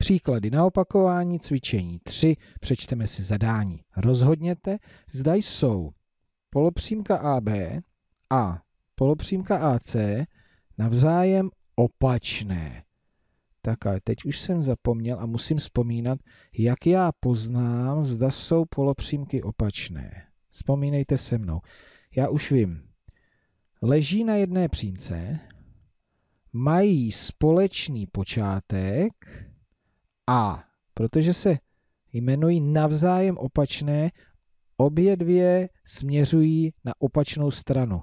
Příklady na opakování cvičení 3 přečteme si zadání. Rozhodněte, zda jsou polopřímka AB a polopřímka AC navzájem opačné. Tak ale teď už jsem zapomněl a musím vzpomínat, jak já poznám, zda jsou polopřímky opačné. Vzpomínejte se mnou. Já už vím. Leží na jedné přímce, mají společný počátek, a, protože se jmenují navzájem opačné, obě dvě směřují na opačnou stranu.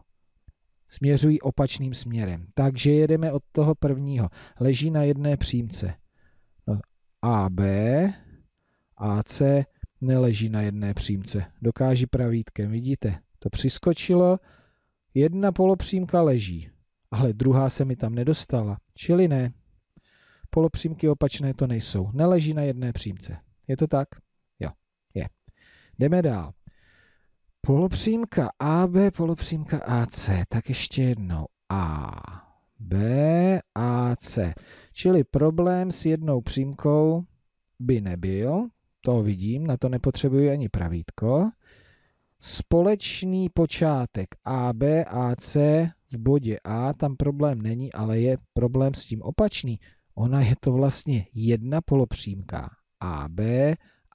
Směřují opačným směrem. Takže jedeme od toho prvního. Leží na jedné přímce. No, AB, AC neleží na jedné přímce. Dokáží pravítkem, vidíte? To přiskočilo, jedna polopřímka leží, ale druhá se mi tam nedostala, čili ne. Polopřímky opačné to nejsou. Neleží na jedné přímce. Je to tak? Jo, je. Jdeme dál. Polopřímka AB, polopřímka AC. Tak ještě jednou. A, B, A, C. Čili problém s jednou přímkou by nebyl. To vidím, na to nepotřebuji ani pravítko. Společný počátek AB, AC v bodě A, tam problém není, ale je problém s tím opačný. Ona je to vlastně jedna polopřímka AB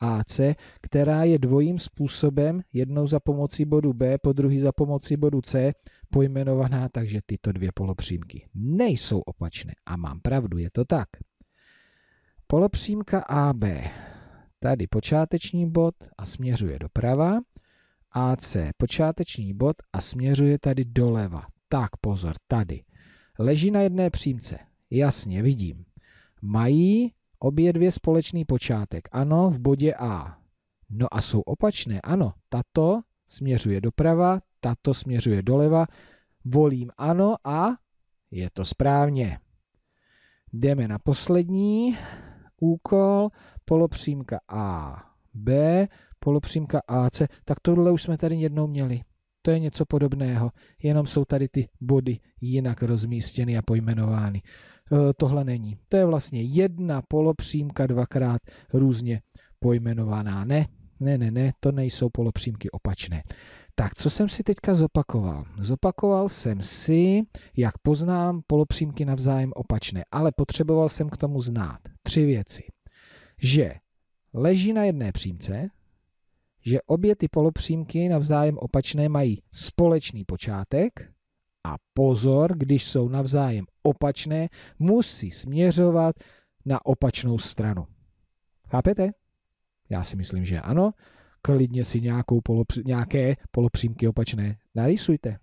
AC, která je dvojím způsobem, jednou za pomocí bodu B, po druhý za pomocí bodu C, pojmenovaná, takže tyto dvě polopřímky nejsou opačné. A mám pravdu, je to tak. Polopřímka AB, tady počáteční bod a směřuje doprava. AC, počáteční bod a směřuje tady doleva. Tak pozor, tady. Leží na jedné přímce. Jasně, vidím mají obě dvě společný počátek. Ano, v bodě A. No a jsou opačné. Ano, tato směřuje doprava, tato směřuje doleva. Volím ano a je to správně. Jdeme na poslední úkol. Polopřímka A, B, polopřímka AC. Tak tohle už jsme tady jednou měli. To je něco podobného, jenom jsou tady ty body jinak rozmístěny a pojmenovány. Eh, tohle není. To je vlastně jedna polopřímka dvakrát různě pojmenovaná. Ne, ne, ne, ne, to nejsou polopřímky opačné. Tak, co jsem si teďka zopakoval? Zopakoval jsem si, jak poznám polopřímky navzájem opačné, ale potřeboval jsem k tomu znát tři věci. Že leží na jedné přímce, že obě ty polopřímky navzájem opačné mají společný počátek a pozor, když jsou navzájem opačné, musí směřovat na opačnou stranu. Chápete? Já si myslím, že ano. Klidně si nějakou polopři, nějaké polopřímky opačné narysujte.